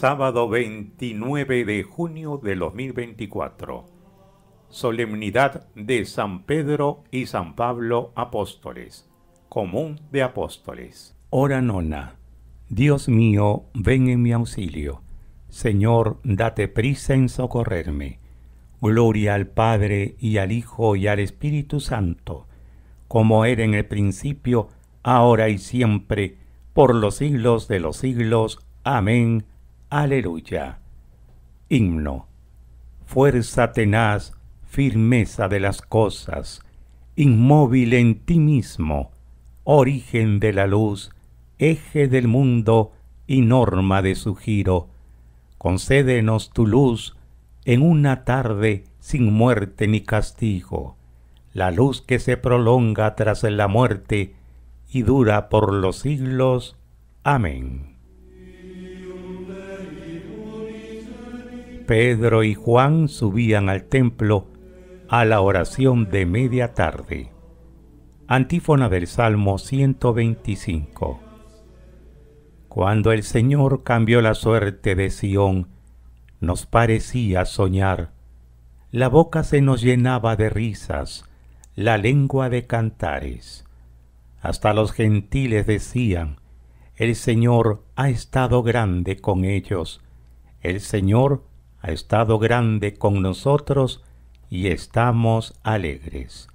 Sábado 29 de junio de 2024. Solemnidad de San Pedro y San Pablo Apóstoles. Común de Apóstoles. Hora nona. Dios mío, ven en mi auxilio. Señor, date prisa en socorrerme. Gloria al Padre y al Hijo y al Espíritu Santo, como era en el principio, ahora y siempre, por los siglos de los siglos. Amén. Aleluya. Himno. Fuerza tenaz, firmeza de las cosas, inmóvil en ti mismo, origen de la luz, eje del mundo y norma de su giro. Concédenos tu luz en una tarde sin muerte ni castigo, la luz que se prolonga tras la muerte y dura por los siglos. Amén. Pedro y Juan subían al templo a la oración de media tarde. Antífona del Salmo 125. Cuando el Señor cambió la suerte de Sión, nos parecía soñar. La boca se nos llenaba de risas, la lengua de cantares. Hasta los gentiles decían, el Señor ha estado grande con ellos, el Señor ha estado grande con nosotros y estamos alegres.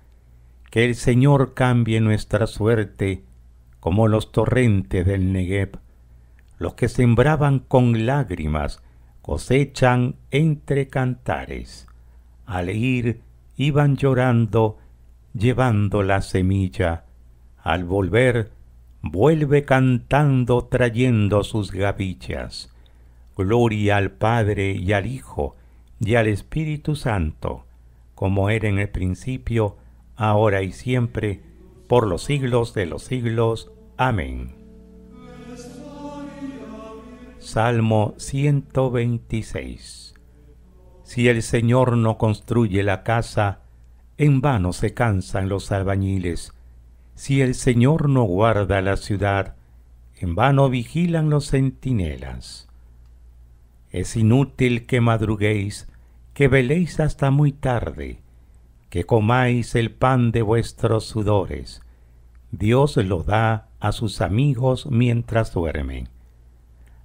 Que el Señor cambie nuestra suerte como los torrentes del Negev. Los que sembraban con lágrimas cosechan entre cantares. Al ir iban llorando, llevando la semilla. Al volver, vuelve cantando trayendo sus gavillas. Gloria al Padre y al Hijo y al Espíritu Santo, como era en el principio, ahora y siempre, por los siglos de los siglos. Amén. Salmo 126 Si el Señor no construye la casa, en vano se cansan los albañiles. Si el Señor no guarda la ciudad, en vano vigilan los centinelas. Es inútil que madruguéis, que veléis hasta muy tarde, que comáis el pan de vuestros sudores. Dios lo da a sus amigos mientras duermen.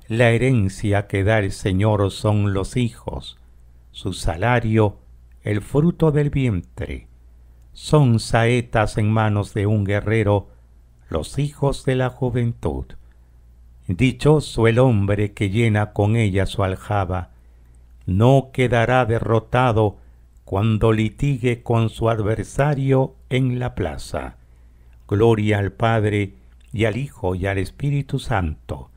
La herencia que da el Señor son los hijos, su salario el fruto del vientre. Son saetas en manos de un guerrero, los hijos de la juventud. Dichoso el hombre que llena con ella su aljaba, no quedará derrotado cuando litigue con su adversario en la plaza. Gloria al Padre y al Hijo y al Espíritu Santo,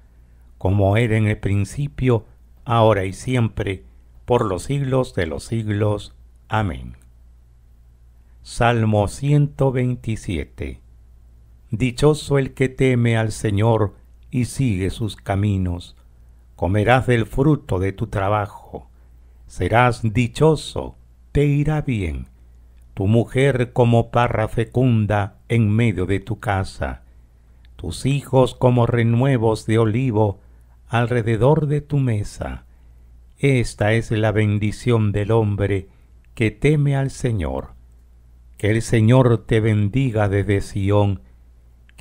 como era en el principio, ahora y siempre, por los siglos de los siglos. Amén. Salmo 127 Dichoso el que teme al Señor, y sigue sus caminos. Comerás del fruto de tu trabajo. Serás dichoso, te irá bien. Tu mujer como parra fecunda en medio de tu casa. Tus hijos como renuevos de olivo alrededor de tu mesa. Esta es la bendición del hombre que teme al Señor. Que el Señor te bendiga desde Sion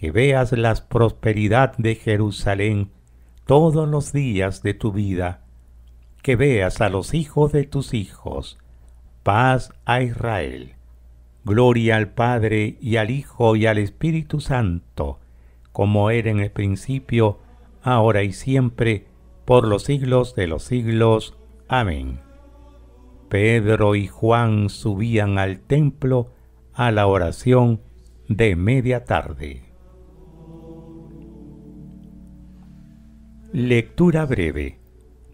que veas la prosperidad de Jerusalén todos los días de tu vida, que veas a los hijos de tus hijos, paz a Israel. Gloria al Padre y al Hijo y al Espíritu Santo, como era en el principio, ahora y siempre, por los siglos de los siglos. Amén. Pedro y Juan subían al templo a la oración de media tarde. Lectura breve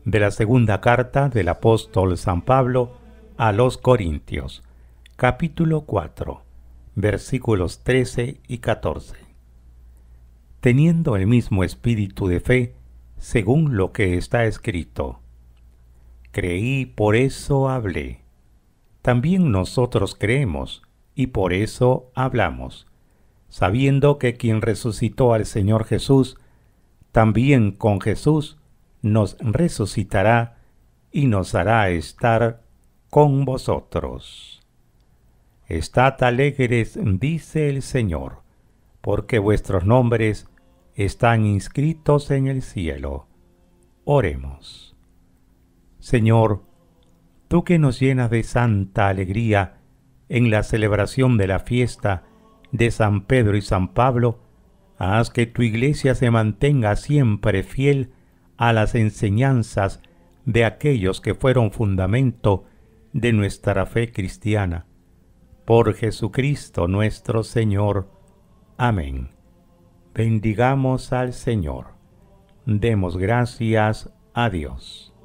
de la segunda carta del apóstol San Pablo a los Corintios, capítulo 4, versículos 13 y 14. Teniendo el mismo espíritu de fe, según lo que está escrito. Creí, por eso hablé. También nosotros creemos, y por eso hablamos, sabiendo que quien resucitó al Señor Jesús, también con Jesús nos resucitará y nos hará estar con vosotros. Estad alegres, dice el Señor, porque vuestros nombres están inscritos en el cielo. Oremos. Señor, tú que nos llenas de santa alegría en la celebración de la fiesta de San Pedro y San Pablo, Haz que tu iglesia se mantenga siempre fiel a las enseñanzas de aquellos que fueron fundamento de nuestra fe cristiana. Por Jesucristo nuestro Señor. Amén. Bendigamos al Señor. Demos gracias a Dios.